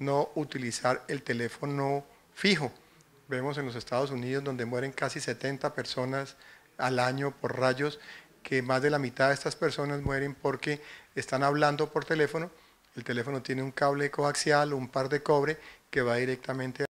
no utilizar el teléfono fijo. Vemos en los Estados Unidos donde mueren casi 70 personas al año por rayos, que más de la mitad de estas personas mueren porque están hablando por teléfono. El teléfono tiene un cable coaxial, o un par de cobre que va directamente a